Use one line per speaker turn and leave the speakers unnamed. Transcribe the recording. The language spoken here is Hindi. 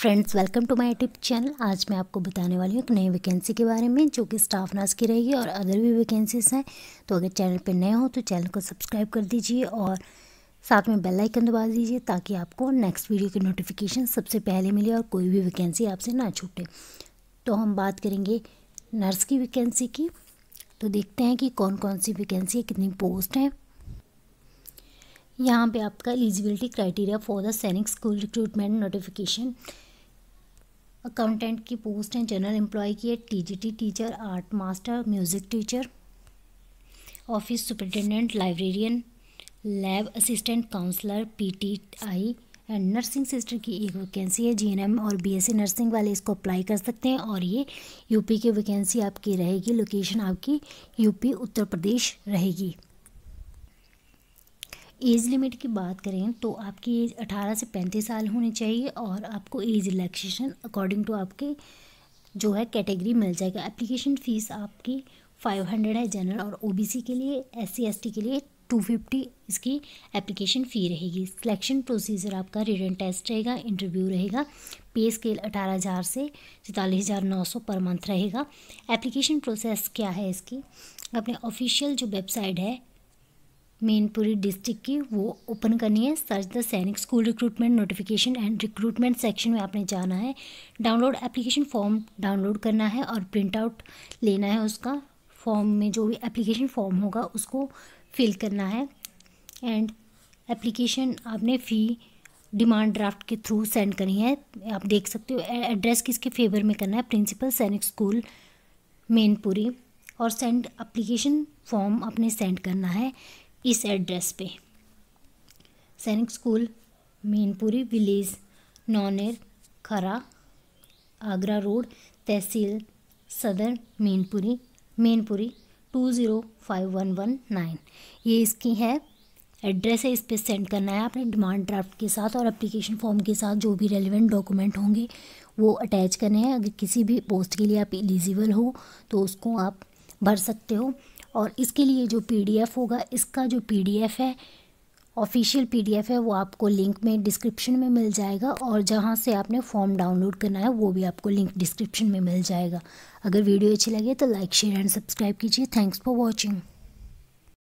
friends welcome to my YouTube channel आज मैं आपको बताने वाली हूँ एक नई वैकेंसी के बारे में जो कि स्टाफ नर्स की रहेगी और अदर भी वैकेंसीज हैं तो अगर चैनल पर नए हो तो चैनल को सब्सक्राइब कर दीजिए और साथ में बेल आइकन दबा दीजिए ताकि आपको नेक्स्ट वीडियो की नोटिफिकेशन सबसे पहले मिले और कोई भी वैकेंसी आपसे ना छूटे तो हम बात करेंगे नर्स की वैकेंसी की तो देखते हैं कि कौन कौन सी वैकेंसी है कितनी पोस्ट हैं यहाँ पे आपका eligibility criteria for the Sainik school recruitment notification accountant की पोस्ट है जनरल एम्प्लॉय की है TGT teacher art master music teacher office superintendent librarian lab assistant counsellor PTI and nursing sister की एक वैकेंसी है जीएनएम और बीएससी नर्सिंग e वाले इसको अप्लाई कर सकते हैं और ये यूपी की वैकेंसी आपकी रहेगी लोकेशन आपकी यूपी उत्तर प्रदेश रहेगी एज लिमिट की बात करें तो आपकी एज 18 से 35 साल होनी चाहिए और आपको एज रिलैक्सेशन अकॉर्डिंग टू आपके जो है कैटेगरी मिल जाएगा एप्लीकेशन फ़ीस आपकी 500 है जनरल और ओबीसी के लिए एस सी के लिए 250 इसकी एप्लीकेशन फ़ी रहेगी सिलेक्शन प्रोसीजर आपका रिटर्न टेस्ट रहेगा इंटरव्यू रहेगा पे स्केल अठारह हज़ार से सैंतालीस हज़ार नौ सौ पर मंथ रहेगा एप्लीकेशन प्रोसेस क्या है इसकी अपने ऑफिशियल जो वेबसाइट है मेनपुरी डिस्ट्रिक्ट की वो ओपन करनी है search the Sainik school recruitment notification and recruitment section में आपने जाना है डाउनलोड एप्लीकेशन फॉर्म डाउनलोड करना है और प्रिंट आउट लेना है उसका फॉर्म में जो भी एप्लीकेशन फॉर्म होगा उसको फिल करना है एंड एप्लीकेशन आपने फ़ी डिमांड ड्राफ्ट के थ्रू सेंड करनी है आप देख सकते हो एड्रेस किसके फेवर में करना है प्रिंसिपल सैनिक स्कूल मेनपुरी और सेंड एप्लीकेशन फॉर्म आपने सेंड करना है इस एड्रेस पे सैनिक स्कूल मेनपुरी विलेज नौनेर खरा आगरा रोड तहसील सदर Mainpuri Mainpuri two zero five one one nine ये इसकी है एड्रेस है इस पर सेंड करना है आपने डिमांड ड्राफ्ट के साथ और एप्लीकेशन फॉर्म के साथ जो भी रेलिवेंट डॉक्यूमेंट होंगे वो अटैच करने हैं अगर किसी भी पोस्ट के लिए आप एलिजिबल हो तो उसको आप भर सकते हो और इसके लिए जो पीडीएफ होगा इसका जो पीडीएफ है ऑफिशियल पीडीएफ है वो आपको लिंक में डिस्क्रिप्शन में मिल जाएगा और जहाँ से आपने फॉर्म डाउनलोड करना है वो भी आपको लिंक डिस्क्रिप्शन में मिल जाएगा अगर वीडियो अच्छी लगे तो लाइक शेयर एंड सब्सक्राइब कीजिए थैंक्स फॉर वॉचिंग